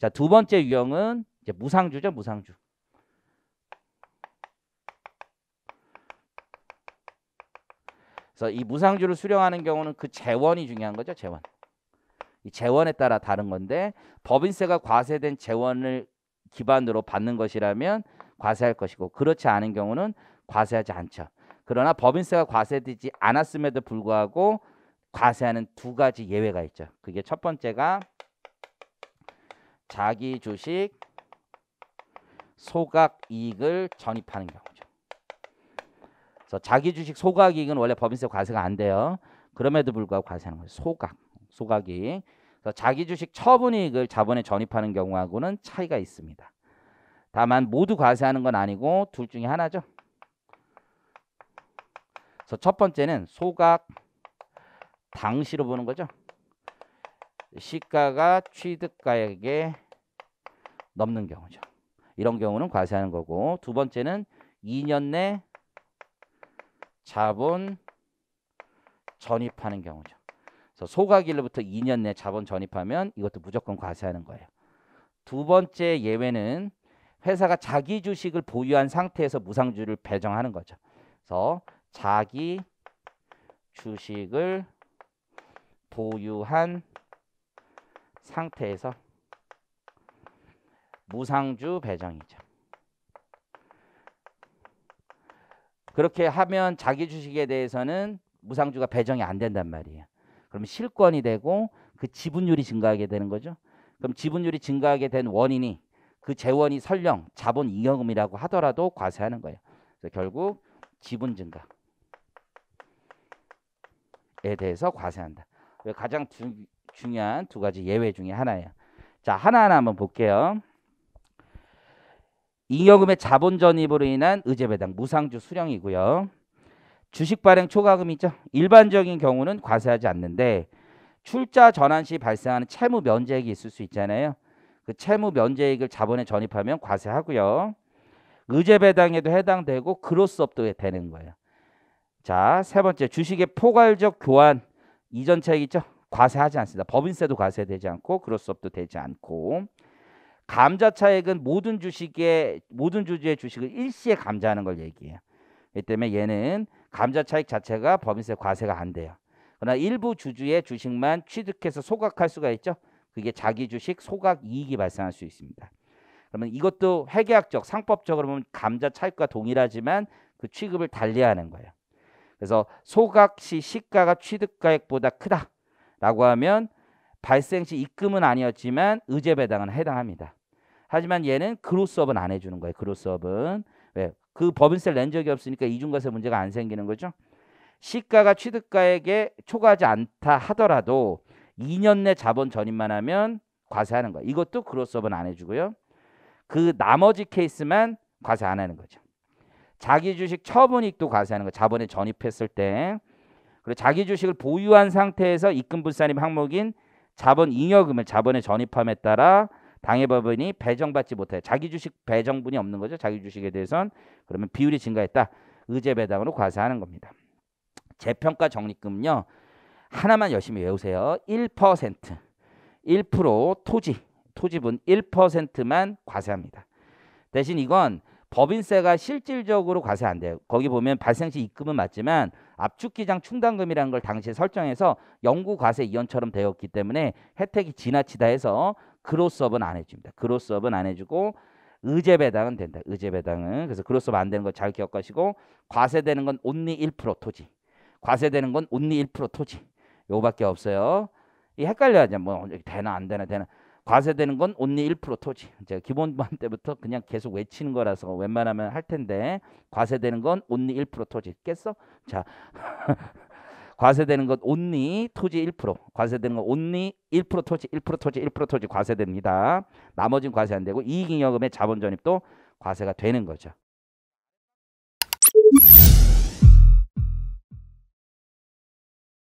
자, 두 번째 유형은 이제 무상주죠, 무상주. 그래서 이 무상주를 수령하는 경우는 그 재원이 중요한 거죠, 재원. 이 재원에 따라 다른 건데 법인세가 과세된 재원을 기반으로 받는 것이라면 과세할 것이고 그렇지 않은 경우는 과세하지 않죠. 그러나 법인세가 과세되지 않았음에도 불구하고 과세하는 두 가지 예외가 있죠. 그게 첫 번째가 자기 주식 소각 이익을 전입하는 경우죠. 그래서 자기 주식 소각 이익은 원래 법인세 과세가 안 돼요. 그럼에도 불구하고 과세하는 거예요. 소각, 소각 이익. 그래서 자기 주식 처분 이익을 자본에 전입하는 경우하고는 차이가 있습니다. 다만 모두 과세하는 건 아니고 둘 중에 하나죠. 그래서 첫 번째는 소각 당시로 보는 거죠. 시가가 취득가액에 넘는 경우죠. 이런 경우는 과세하는 거고 두 번째는 2년 내 자본 전입하는 경우죠. 그래서 소각일로부터 2년 내 자본 전입하면 이것도 무조건 과세하는 거예요. 두 번째 예외는 회사가 자기 주식을 보유한 상태에서 무상주를 배정하는 거죠. 그래서 자기 주식을 보유한 상태에서 무상주 배정이죠. 그렇게 하면 자기 주식에 대해서는 무상주가 배정이 안 된단 말이에요. 그럼 실권이 되고 그 지분율이 증가하게 되는 거죠. 그럼 지분율이 증가하게 된 원인이 그 재원이 설령 자본 이여금이라고 하더라도 과세하는 거예요. 그래서 결국 지분 증가에 대해서 과세한다. 가장 주, 중요한 두 가지 예외 중에 하나예요. 자 하나하나 한번 볼게요. 잉여금의 자본 전입으로 인한 의제배당 무상주 수령이고요. 주식 발행 초과금 이죠 일반적인 경우는 과세하지 않는데 출자 전환 시 발생하는 채무 면제액이 있을 수 있잖아요. 그 채무 면제액을 자본에 전입하면 과세하고요. 의제배당에도 해당되고 그로스업도 되는 거예요. 자, 세 번째 주식의 포괄적 교환 이전 차익 있죠. 과세하지 않습니다. 법인세도 과세되지 않고 그로스업도 되지 않고 감자차액은 모든 주식의 모든 주주의 주식을 일시에 감자하는 걸 얘기해요. 이 때문에 얘는 감자차익 자체가 법인세 과세가 안 돼요. 그러나 일부 주주의 주식만 취득해서 소각할 수가 있죠. 그게 자기 주식 소각 이익이 발생할 수 있습니다. 그러면 이것도 회계학적 상법적으로 보면 감자차익과 동일하지만 그 취급을 달리하는 거예요. 그래서 소각 시 시가가 취득가액보다 크다라고 하면 발생 시 입금은 아니었지만 의제 배당은 해당합니다. 하지만 얘는 그로스업은 안 해주는 거예요. 그로스업은 왜? 예, 그 법인세를 낸 적이 없으니까 이중과세 문제가 안 생기는 거죠. 시가가 취득가액에 초과하지 않다 하더라도 2년 내 자본 전입만 하면 과세하는 거예요. 이것도 그로스업은 안 해주고요. 그 나머지 케이스만 과세 안 하는 거죠. 자기 주식 처분익도 과세하는 거예요 자본에 전입했을 때 그리고 자기 주식을 보유한 상태에서 입금 불산입 항목인 자본 잉여금을 자본에 전입함에 따라 당해법인이 배정받지 못해 자기 주식 배정분이 없는 거죠. 자기 주식에 대해선 그러면 비율이 증가했다. 의제 배당으로 과세하는 겁니다. 재평가 적립금은요. 하나만 열심히 외우세요. 1% 1% 토지 토지분 1%만 과세합니다. 대신 이건 법인세가 실질적으로 과세 안 돼요. 거기 보면 발생시 입금은 맞지만 압축기장 충당금이라는 걸 당시에 설정해서 영구과세 이연처럼 되었기 때문에 혜택이 지나치다 해서 그로스업은 안 해줍니다. 그로스업은 안 해주고 의제배당은 된다. 의제배당은 그래서 그로스업 안 되는 거 잘 기억하시고 과세되는 건 온리 1% 토지 과세되는 건 온리 1% 토지 요밖에 없어요. 이 헷갈려야죠. 뭐 되나 안 되나 되나 과세되는 건 only 1% 토지. 이제 기본반 때부터 그냥 계속 외치는 거라서 웬만하면 할 텐데 과세되는 건 only 1% 토지. 깼어? 자. 과세되는 건 only 토지 1%. 과세되는 건 only 1% 토지, 1% 토지, 1% 토지 과세됩니다. 나머지는 과세 안 되고 이익잉여금의 자본 전입도 과세가 되는 거죠.